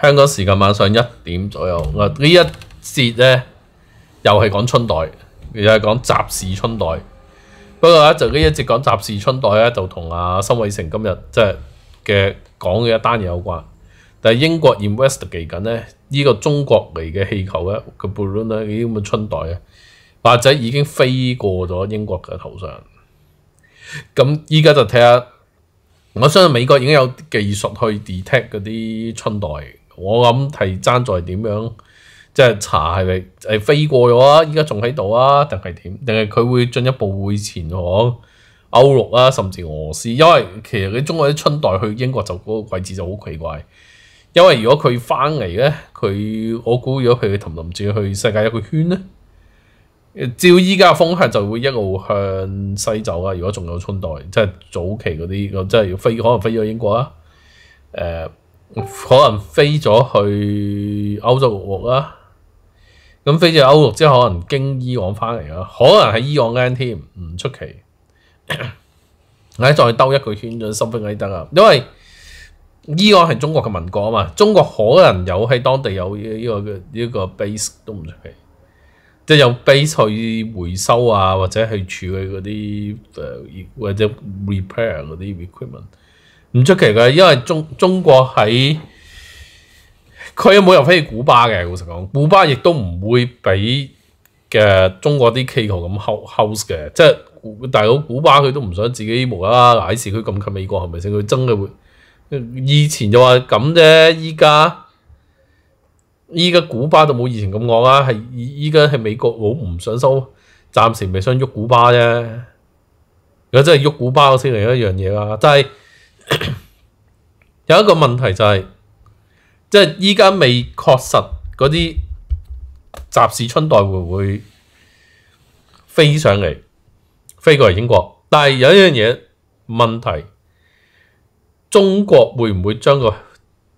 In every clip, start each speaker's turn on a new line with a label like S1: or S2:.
S1: 香港時間晚上一點左右，呢一節咧又係講春代，又係講集市春代。不過咧，就呢一節講集市春代咧，就同阿新偉成今日即係嘅講嘅一單嘢有關。系英國 invest 緊咧，呢個中國嚟嘅氣球咧，個布倫咧啲咁嘅春袋啊，或者已經飛過咗英國嘅頭上。咁依家就睇下，我相信美國已經有技術去 detect 嗰啲春袋。我諗係爭在點樣，即系查係咪係飛過咗啊？依家仲喺度啊？定係點？定係佢會進一步會前往歐陸啊，甚至俄斯？因為其實你中國啲春袋去英國就嗰個位置就好奇怪。因为如果佢翻嚟咧，佢我估如果佢同林志去世界一个圈咧，照依家嘅风向就会一路向西走啊！如果仲有春代，即系早期嗰啲，即系飞可能飞咗英国啊，诶，可能飞咗去欧洲国啦，咁飞咗欧洲即系可能经伊朗翻嚟啦，可能喺伊朗添，唔出奇。我 再兜一个圈就心分喺得啊，因为。依個係中國嘅民國啊嘛，中國可能有喺當地有依個呢個 base 都唔出奇，即係有 base 去回收啊，或者係處理嗰啲誒或者 repair 嗰啲 equipment 唔出奇嘅，因為中中國喺佢冇入飛去古巴嘅，老實講，古巴亦都唔會俾嘅中國啲企業咁 h o u s e 嘅，即係大佬古巴佢都唔想自己無啦，啦，喺時佢咁近美國係咪先？佢真嘅會。以前就话咁啫，依家依家古巴就冇以前咁恶啦，系依家系美国佬唔想收，暂时未想喐古巴啫。如果真系喐古巴先嚟一样嘢啦，就系 有一个问题就系，即系依家未确实嗰啲集市春代会会飞上嚟，飞过嚟英国，但系有一样嘢问题。中國會唔會將個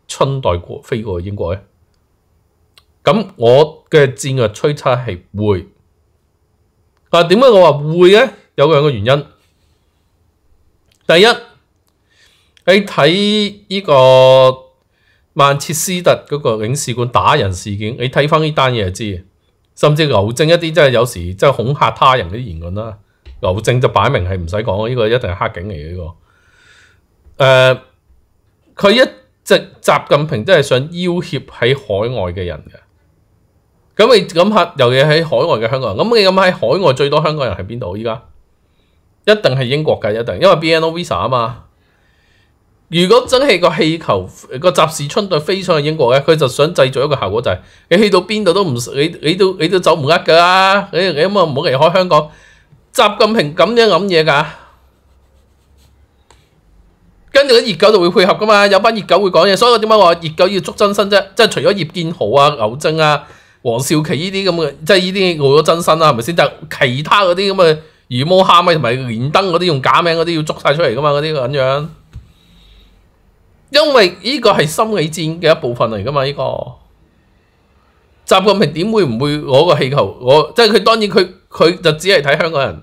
S1: 春代過飛過英國咧？咁我嘅戰略推測係會，但點解我話會咧？有兩個原因。第一，你睇呢個曼切斯特嗰個領事館打人事件，你睇翻呢單嘢就知。甚至牛正一啲，真係有時真係恐嚇他人啲言論啦。牛正就擺明係唔使講，依個一定係黑警嚟嘅依個。诶，佢一直习近平都系想要挟喺海外嘅人嘅，咁你谂下，尤其喺海外嘅香港人，咁你咁喺海外最多香港人喺边度？依家一定系英国嘅，一定，因为 B N O Visa 啊嘛。如果真系个气球个集市春袋飞上去英国咧，佢就想制造一个效果，就系你去到边度都唔你你都你都走唔甩噶啦，你你咁啊唔好离开香港。习近平咁样谂嘢噶。跟住啲熱狗就會配合噶嘛，有班熱狗會講嘢，所以點解我話熱狗要捉真身啫？即係除咗葉建豪啊、牛津啊、黃少琪呢啲咁嘅，即係呢啲做咗真身啦，係咪先？就其他嗰啲咁嘅魚魔蝦咪同埋連登嗰啲用假名嗰啲要捉晒出嚟噶嘛？嗰啲咁樣，因為呢個係心理戰嘅一部分嚟噶嘛？呢個習近平點會唔會攞個氣球？我即係佢當然佢佢就只係睇香港人。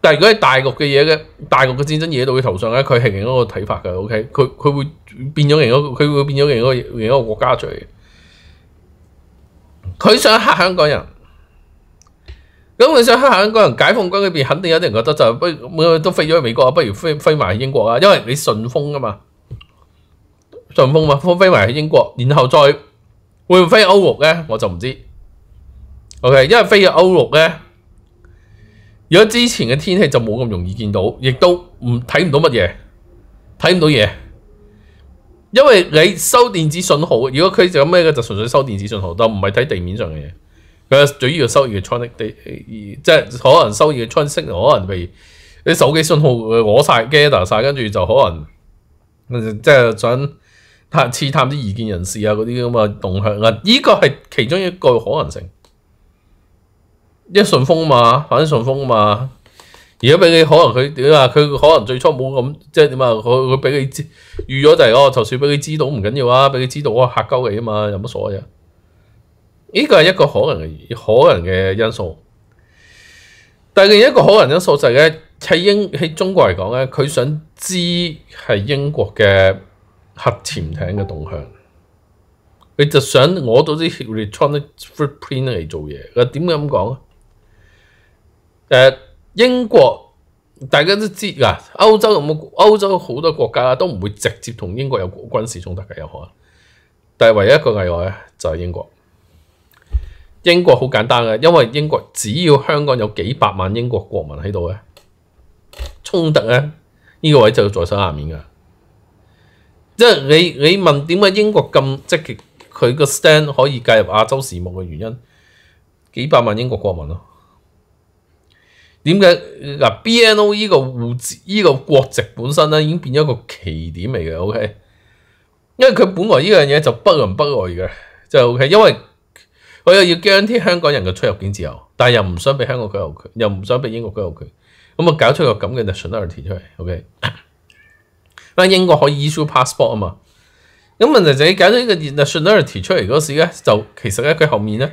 S1: 但系如果喺大陸嘅嘢嘅，大陸嘅戰爭惹到佢頭上咧，佢係另一個睇法嘅，OK，佢佢會變咗另一個，佢會變咗另一個另一個國家嚟嘅。佢想嚇香港人，咁佢想嚇香港人，解放軍裏邊肯定有啲人覺得就不如都飛咗去美國啊，不如飛飛埋去英國啊，因為你順風啊嘛，順風嘛，飛飛埋去英國，然後再會唔會飛歐陸咧？我就唔知，OK，因為飛去歐陸咧。如果之前嘅天氣就冇咁容易見到，亦都唔睇唔到乜嘢，睇唔到嘢，因為你收電子信號，如果佢有咩嘅就純粹收電子信號，但唔係睇地面上嘅嘢。佢主要收嘅春地，即係可能收嘅春色，可能譬如手機信號攞曬 gather 曬，跟住就可能即係想探刺探啲意見人士啊嗰啲咁嘅動向啊，依個係其中一個可能性。一順風嘛，反正順風啊嘛。如果俾你，可能佢點啊？佢可能最初冇咁，即係點啊？佢佢俾你知預咗就係嗰就算俾你知道唔緊要啊，俾你知道啊，吓鳩你啊嘛，有乜所謂啊？呢個係一個可能嘅可能嘅因素。但系另一個可能因素就係咧，喺英喺中國嚟講咧，佢想知係英國嘅核潛艇嘅動向，佢就想攞到啲 electronic footprint 嚟做嘢。點解咁講？誒英國大家都知㗎，歐洲有冇洲好多國家都唔會直接同英國有軍事衝突嘅有可能，但系唯一一個例外咧就係英國。英國好簡單嘅，因為英國只要香港有幾百萬英國國民喺度咧，衝突咧呢個位就在手下面㗎。即係你你問點解英國咁積極，佢個 stand 可以介入亞洲事務嘅原因，幾百萬英國國民咯。点解嗱 BNO 呢个护呢个国籍本身咧，已经变咗一个奇点嚟嘅，OK？因为佢本来呢样嘢就不伦不类嘅，就 OK。因为佢又要疆啲香港人嘅出入境自由，但系又唔想俾香港居留权，又唔想俾英国居留权，咁啊搞出个咁嘅 n a t i l i t y 出嚟，OK？嗱，英国可以 issue passport 啊嘛，咁问题就系搞咗呢个 n a t i l i t y 出嚟嗰时咧，就其实咧佢后面咧。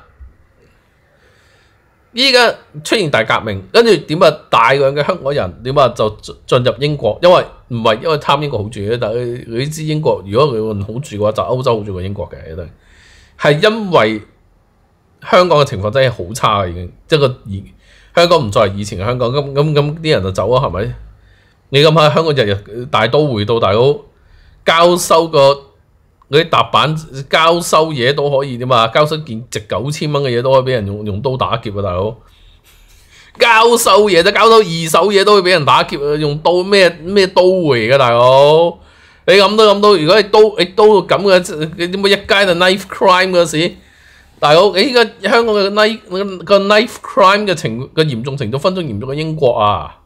S1: 依家出現大革命，跟住點啊？大量嘅香港人點啊就進入英國，因為唔係因為貪英國好住咧，但係你知英國如果佢好住嘅話，就歐洲好住過英國嘅，一定係因為香港嘅情況真係好差已經即係個以香港唔再係以前嘅香港，咁咁咁啲人就走啊，係咪？你諗下香港日日大都會到大屋交收個。嗰啲踏板交收嘢都可以点啊？交收件值九千蚊嘅嘢都可以俾人用用刀打劫啊！大佬，交收嘢都搞到二手嘢都会俾人打劫，啊，用刀咩咩刀回噶大佬？你谂都谂到，如果你刀，你刀咁嘅，你点解一街就 knife crime 嘅事？大佬，你依家香港嘅 knife 个 knife crime 嘅情嘅严重程度，分钟严重过英国啊！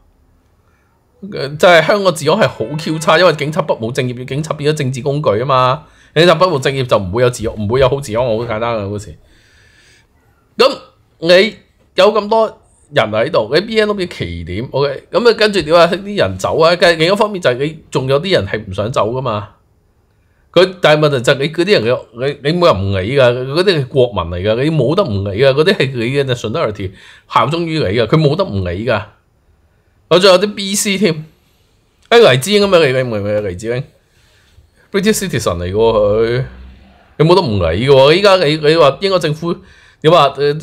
S1: 真系香港治安系好 q 差，因为警察不冇正业，警察变咗政治工具啊嘛。你就不务正业就唔会有自由，唔会有好自由，我好简单噶嗰时。咁你有咁多人喺度，你 B N 都叫奇点，O K。咁啊，跟住点啊？啲人走啊，跟另一方面就系你仲有啲人系唔想走噶嘛。佢但系问题就系你嗰啲人嘅，你你冇人唔理噶，嗰啲系国民嚟噶，你冇得唔理噶，嗰啲系你嘅就顺德二条效忠于你噶，佢冇得唔理噶。我仲有啲 B C 添，黎智英咁嘛，你你唔明咪黎智英？b r i t i s citizen 嚟嘅佢，有冇得唔理嘅？依家你你话英国政府，点话诶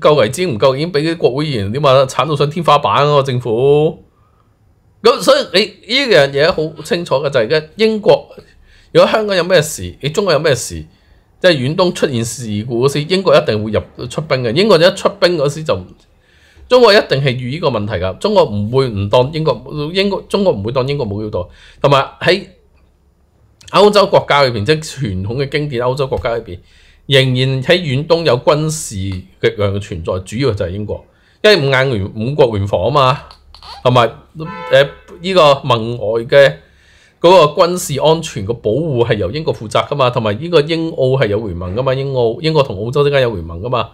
S1: 够维资唔够，已经俾啲国会议员，点话铲到上天花板啊！政府咁所以你呢样嘢好清楚嘅就系，而家英国如果香港有咩事，你中国有咩事，即系远东出现事故嗰时，英国一定会入出兵嘅。英国一出兵嗰时就，中国一定系遇呢个问题噶。中国唔会唔当英国，英国中国唔会当英国冇料到，同埋喺。歐洲國家裏面，即傳統嘅經典，歐洲國家裏面，仍然喺遠東有軍事力量嘅存在，主要就係英國，因為五眼聯五國聯防啊嘛，同埋誒依個盟外嘅嗰個軍事安全嘅保護係由英國負責噶嘛，同埋呢個英澳係有聯盟噶嘛，英澳英國同澳洲之間有聯盟噶嘛。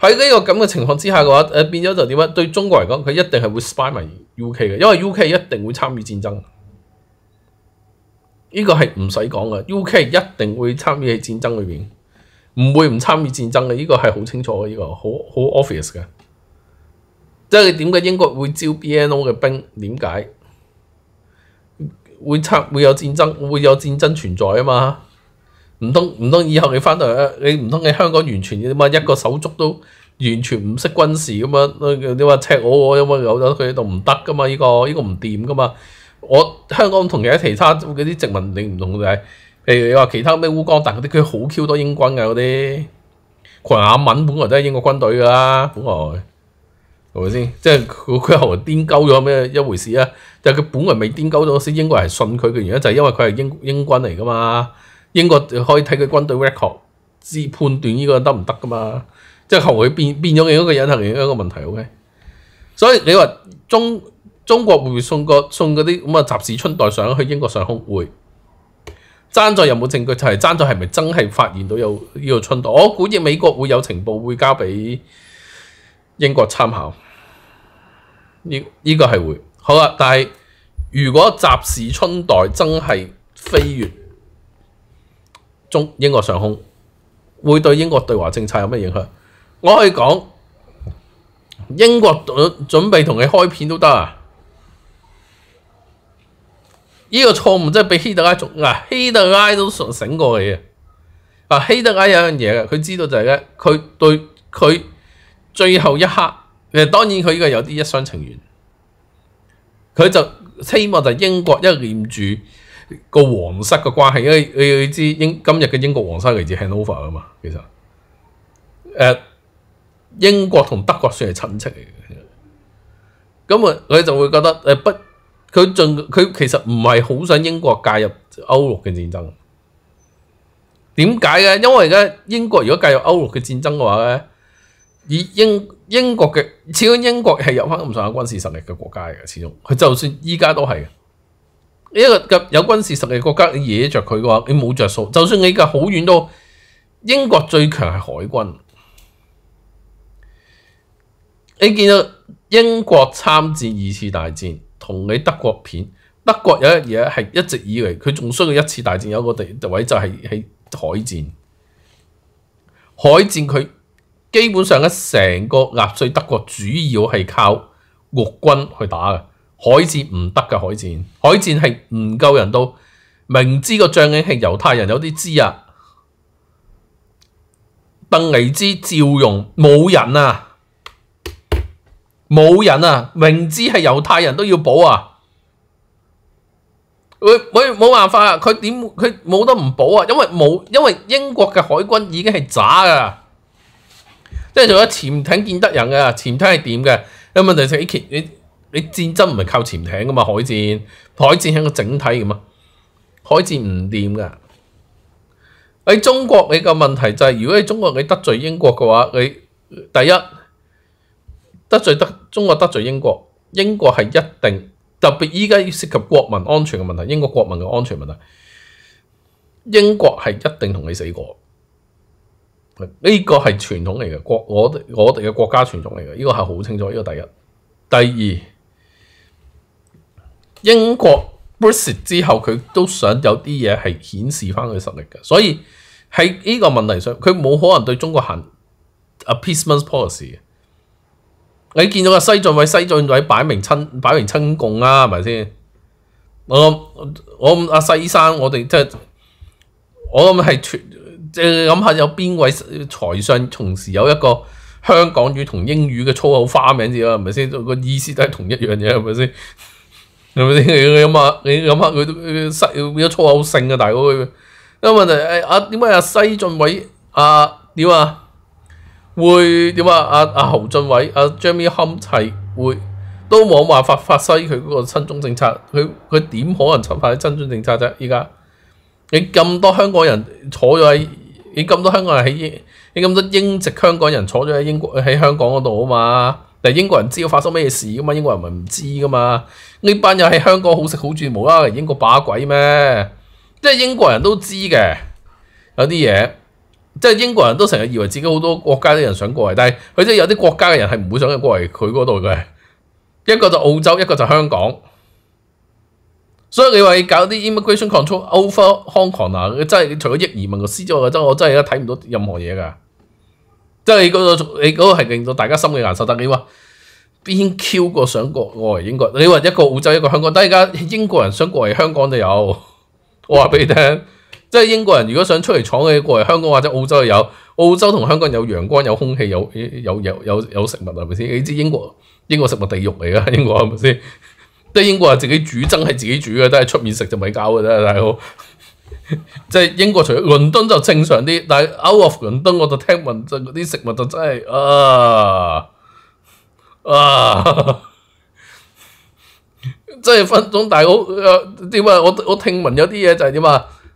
S1: 喺呢個咁嘅情況之下嘅話，誒變咗就點啊？對中國嚟講，佢一定係會 spy 埋 U K 嘅，因為 U K 一定會參與戰爭。呢個係唔使講嘅，U K 一定會參與戰爭裏面，唔會唔參與戰爭嘅。呢個係好清楚嘅，呢個好好 obvious 嘅。即係你點解英國會招 B N O 嘅兵？點解會參會有戰爭？會有戰爭存在啊嘛？唔通唔通以後你翻到嚟，你唔通你香港完全點啊？一個手足都完全唔識軍事咁樣，你話赤我，我有冇有咗佢度唔得噶嘛？呢個呢個唔掂噶嘛？我。香港同其他嗰啲殖民地唔同就譬如你話其他咩烏江達嗰啲，佢好 Q 多英軍噶嗰啲，群雅敏本來都係英國軍隊噶，本來係咪先？即係佢後來癲鳩咗咩一回事啊？就係佢本來未癲鳩咗先，英國係信佢嘅原因就係因為佢係英英軍嚟噶嘛，英國可以睇佢軍隊 record 知判斷呢個得唔得噶嘛？即係後來變變咗另一個人係另一個問題，OK？所以你話中。中國會送個送嗰啲咁嘅雜士春袋上去英國上空會爭在有冇證據？就係爭在係咪真係發現到有呢個春袋？我估計美國會有情報會交俾英國參考。呢呢個係會好啦。但係如果雜士春袋真係飛越中英國上空，會對英國對華政策有咩影響？我可以講英國準準備同你開片都得啊！呢個錯誤真係俾希特拉做，啊！希特拉都醒醒過嚟啊！希特拉有樣嘢嘅，佢知道就係咧，佢對佢最後一刻，诶，當然佢呢个有啲一厢情願，佢就希望就英國一念住個皇室嘅關係，因為你要知英今日嘅英國皇室嚟自 Hanover 啊嘛，其實誒英國同德國算係親戚嚟嘅，咁啊佢就會覺得誒不。佢仲佢其實唔係好想英國介入歐陸嘅戰爭。點解嘅？因為而家英國如果介入歐陸嘅戰爭嘅話咧，以英英國嘅始終英國係有翻咁上下軍事實力嘅國家嘅。始終佢就算依家都係一個有軍事實力國家，惹着佢嘅話，你冇着數。就算你嘅好遠都英國最強係海軍。你見到英國參戰二次大戰。同你德國片，德國有一嘢係一直以嚟，佢仲需要一次大戰，有個地位就係喺海戰。海戰佢基本上咧，成個納粹德國主要係靠陸軍去打嘅，海戰唔得嘅海戰，海戰係唔夠人到，明知個帳影係猶太人，有啲知啊，鄧尼茲照用，冇人啊！冇人啊！明知系犹太人都要保啊！喂喂，冇办法啊！佢点佢冇得唔保啊？因为冇，因为英国嘅海军已经系渣噶，即系仲有潜艇见得人嘅。潜艇系点嘅？有问题？就你你你战争唔系靠潜艇噶嘛？海战海战系个整体噶嘛？海战唔掂噶。喺中国你个问题就系，如果你中国你得罪英国嘅话，你第一。得罪得中国得罪英国，英国系一定特别依家要涉及国民安全嘅问题，英国国民嘅安全问题，英国系一定同你死过。呢个系传统嚟嘅，国我我哋嘅国家传统嚟嘅，呢个系好清楚。呢个第一，第二，英国 Brexit 之后佢都想有啲嘢系显示翻佢实力嘅，所以喺呢个问题上佢冇可能对中国行 Appeasement Policy。你見到阿西俊偉，西俊偉擺明親摆明亲共啊，係咪先？我我阿西生，我哋即係我諗係全，即係諗下有邊位財商從事有一個香港語同英語嘅粗口花名字啊，係咪先？個意思都係同一樣嘢，係咪先？係咪先？你諗下，你諗下佢都西有幾粗口性啊？大佬。一個問題阿點解阿西俊偉阿點啊？会点啊？阿阿侯俊伟、阿 Jeremy h 齐会都冇办法发挥佢嗰个亲中政策，佢佢点可能出翻亲中政策啫？依家你咁多香港人坐咗喺，你咁多香港人喺英，你咁多英籍香港人坐咗喺英喺香港嗰度啊嘛？但系英國人知道發生咩事噶嘛？英國人咪唔知噶嘛？呢班又喺香港好食好住，冇啦啦英國把鬼咩？即係英國人都知嘅有啲嘢。即系英國人都成日以為自己好多國家啲人想過嚟，但係佢真係有啲國家嘅人係唔會想過嚟佢嗰度嘅。一個就澳洲，一個就香港。所以你話搞啲 immigration control over Hong Kong 啊，真係除咗益移民個私之外，真我真係睇唔到任何嘢㗎。即係你嗰個，你嗰個係令到大家心嘅顏色得你話邊 Q 過想國外英國？你話一個澳洲一個香港，但係而家英國人想過嚟香港都有。我話俾你聽。即系英國人，如果想出嚟闖嘅過嚟香港或者澳洲又有澳洲同香港有陽光、有空氣、有有有有食物係咪先？你知英國英國食物地獄嚟㗎，英國係咪先？即係英國係自己煮，真係自己煮嘅，都係出面食就咪搞嘅啫，大佬。即係英國除咗倫敦就正常啲，但係 Out of 倫敦我就聽聞就嗰啲食物就真係啊啊！即係分種，但係我點啊？我我聽聞有啲嘢就係點啊？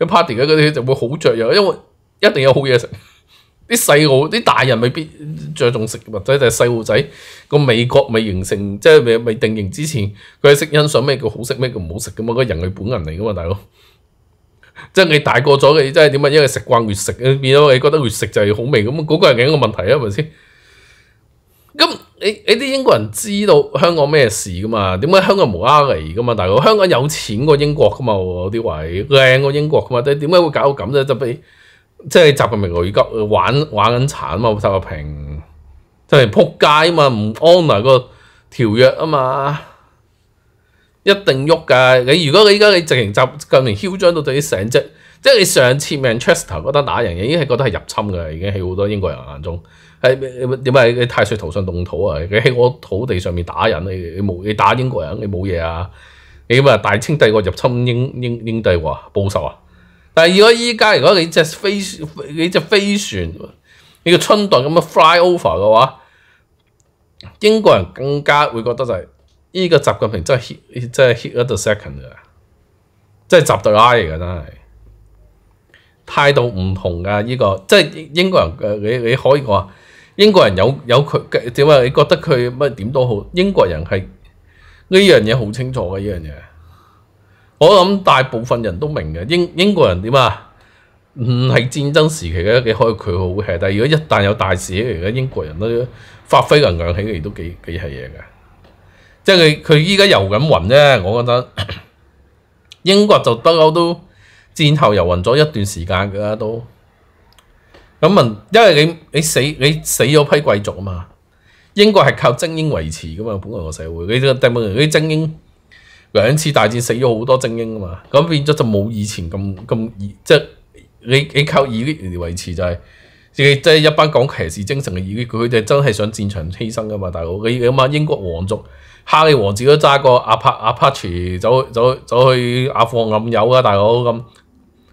S1: 一 party 嘅嗰啲就會好著樣，因為一定有好嘢食。啲細路、啲大人未必着重食物者就係細路仔個味覺未形成，即係未未定型之前，佢係識欣賞咩叫好食咩叫唔好食嘅嘛。嗰個人係本能嚟嘅嘛，大佬。即係你大個咗你即係點啊？因為食慣越食，變咗你覺得越食就係好味咁。嗰個係一個問題啊，係咪先？咁你你啲英國人知道香港咩事噶嘛？點解香港冇啱嚟噶嘛？大佬香港有錢過英國噶嘛？我啲位靚過英國噶嘛？點解會搞到咁啫？就俾即係習近平累急玩玩緊殘啊嘛！習近平就係撲街啊嘛！唔安埋個條約啊嘛！一定喐噶。你如果你依家你直情習近平囂張到對於成只～即係上次 Manchester 覺得打人，已經係覺得係入侵嘅，已經喺好多英國人眼中係點啊？你太歲頭上動土啊！你喺我土地上面打人，你冇你打英國人，你冇嘢啊！你咁咪大清帝國入侵英英英帝國報仇啊！但係如果依家如果你只飛你只飛船，你個春袋咁樣 fly over 嘅話，英國人更加會覺得就係呢個習近平真係 hit 真係 hit a second 嘅，真係集 i 拉嚟嘅真係。派度唔同噶，呢個即係英國人。你你可以話英國人有有佢點啊？你覺得佢乜點都好。英國人係呢樣嘢好清楚嘅，呢樣嘢。我諗大部分人都明嘅。英英國人點啊？唔係戰爭時期嘅，你以佢好吃。但係如果一旦有大事，而家英國人都發揮能量起嚟都幾幾係嘢嘅。即係佢佢依家遊緊雲啫。我覺得英國就多好都～戰後游混咗一段時間㗎都，咁問，因為你你死你死咗批貴族啊嘛，英國係靠精英維持㗎嘛，本來個社會，你啲啲精英，兩次大戰死咗好多精英啊嘛，咁變咗就冇以前咁咁，即係你你靠以啲嚟維持就係，即係一班講騎士精神嘅，佢哋真係上戰場犧牲㗎嘛，大佬，你諗下英國皇族，哈利王子都揸個阿帕阿帕奇走走走去阿汗暗友啊，大佬咁。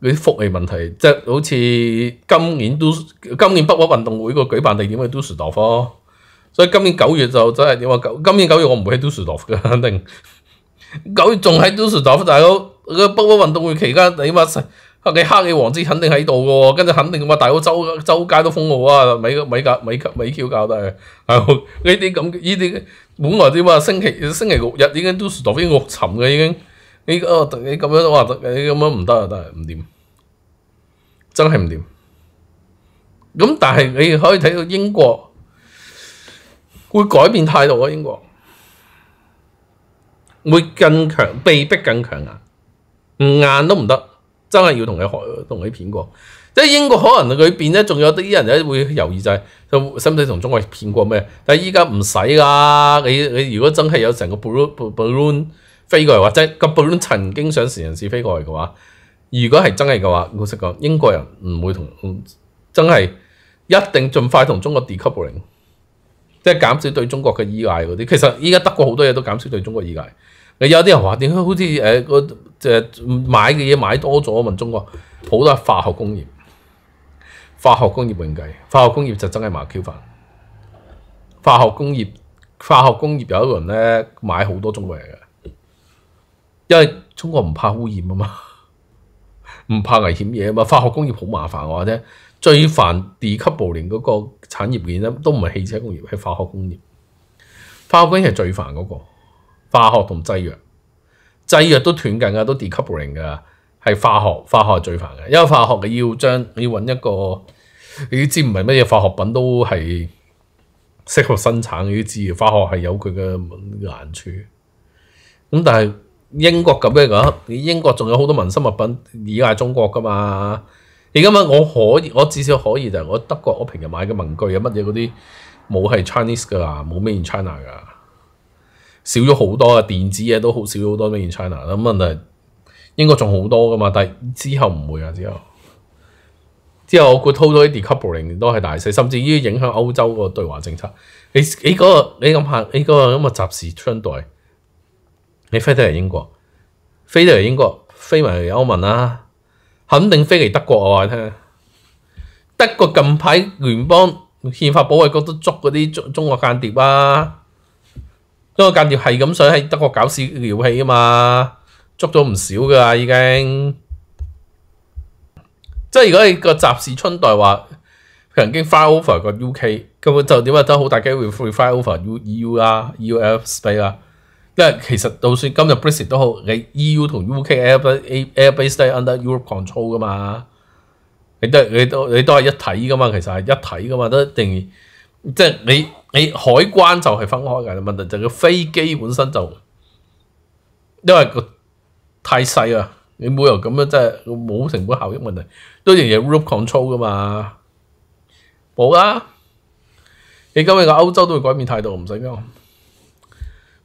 S1: 嗰啲福利問題，即係好似今年都，今年北窩運動會個舉辦地點係都士打科，所以今年九月就真係點話？今年九月我唔會喺都士打科嘅，肯定九月仲喺都士打科大佬。個北窩運動會期間，你話成黑嘅王子肯定喺度嘅喎，跟住肯定嘅話大佬周周街都封號啊，米美教美級美 Q 教得係，呢啲咁呢啲，本來點話星期升起個日啲嘅都士打科都沉嘅已經。你個你咁樣哇！你咁樣唔得啊，得唔掂？真係唔掂。咁但係你可以睇到英國會改變態度啊，英國會更強，被逼更強硬，唔硬都唔得，真係要同你學同你騙過。即係英國可能裏邊咧，仲有啲人咧會猶豫就係，就使唔使同中國騙過咩？但係依家唔使啊！你你如果真係有成個 b l u b l 飛過嚟或者個本來曾經想成人是飛過嚟嘅話，如果係真係嘅話，我實講英國人唔會同，真係一定盡快同中國 decoupling，即係減少對中國嘅依賴嗰啲。其實依家德國好多嘢都減少對中國依賴。你有啲人話點？好似誒個誒買嘅嘢買多咗問中國，好多化學工業、化學工業永計，化學工業就真係麻 q 化學工業、化學工業有一輪咧買好多中國嘢嘅。因为中国唔怕污染啊嘛，唔怕危险嘢啊嘛，化学工业好麻烦我话啫。最烦 p l i n 嗰个产业链咧，都唔系汽车工业，系化学工业。化学工业系最烦嗰个，化学同制药，制药都断紧噶，都 d e c o u 地级暴连噶，系化学，化学系最烦嘅。因为化学你要将你要搵一个，你知唔系乜嘢化学品都系适合生产，你知化学系有佢嘅难处。咁但系。英國咁樣噶？你英國仲有好多民生物品，依家係中國噶嘛？你咁啊，我可以，我至少可以就係我德國，我平日買嘅文具啊，乜嘢嗰啲冇係 Chinese 噶，冇咩 in China 噶，少咗好多啊！電子嘢都好少好多咩 in China 啦。咁問題英國仲好多噶嘛？但係之後唔會啊，之後之後我估 a l 啲 decoupling 都係大勢，甚至於影響歐洲個對話政策。你你嗰個你諗下，你嗰個咁嘅集時窗代。你飛得嚟英國，飛得嚟英國，飛埋歐盟啦，肯定飛嚟德國。我話你聽，德國近排聯邦憲法保卫局都捉嗰啲中中國間諜啊，中國間諜係咁想喺德國搞事撩起啊嘛，捉咗唔少噶已經。即係如果你個集市春代話曾經 fire over 个 UK，根本就點啊得好大機會 f i r e over EU 啊 EU space 啊。即係其實，就算今日 British 都好，你 EU 同 UK air base air base 都係 under Europe control 噶嘛？你都你都你都係一體噶嘛？其實係一體噶嘛？都一定即係你你海關就係分開嘅。問題就個飛機本身就因為個太細啊！你每日咁樣真係冇成本效益問題，都仍然 Europe control 噶嘛？冇啦！你今日個歐洲都會改變態度，唔使講。